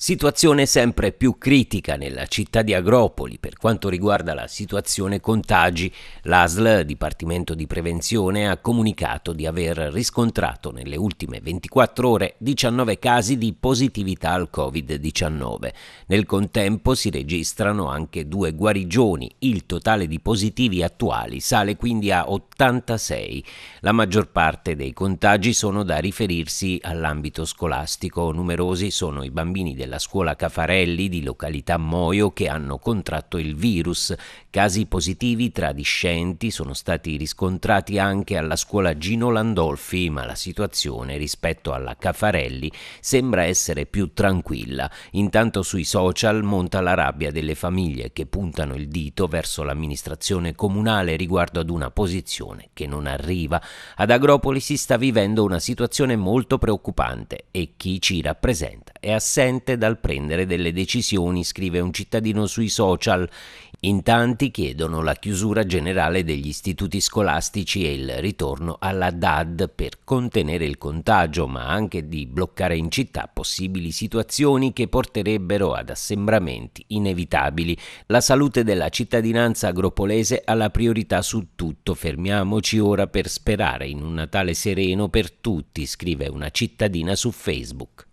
Situazione sempre più critica nella città di Agropoli per quanto riguarda la situazione contagi. L'ASL, Dipartimento di Prevenzione, ha comunicato di aver riscontrato nelle ultime 24 ore 19 casi di positività al Covid-19. Nel contempo si registrano anche due guarigioni. Il totale di positivi attuali sale quindi a 86. La maggior parte dei contagi sono da riferirsi all'ambito scolastico. Numerosi sono i bambini della della scuola Caffarelli di località Moio che hanno contratto il virus. Casi positivi tra discenti sono stati riscontrati anche alla scuola Gino Landolfi, ma la situazione rispetto alla Caffarelli sembra essere più tranquilla. Intanto sui social monta la rabbia delle famiglie che puntano il dito verso l'amministrazione comunale riguardo ad una posizione che non arriva. Ad Agropoli si sta vivendo una situazione molto preoccupante e chi ci rappresenta è assente dal prendere delle decisioni, scrive un cittadino sui social. In tanti chiedono la chiusura generale degli istituti scolastici e il ritorno alla DAD per contenere il contagio, ma anche di bloccare in città possibili situazioni che porterebbero ad assembramenti inevitabili. La salute della cittadinanza agropolese ha la priorità su tutto. Fermiamoci ora per sperare in un Natale sereno per tutti, scrive una cittadina su Facebook.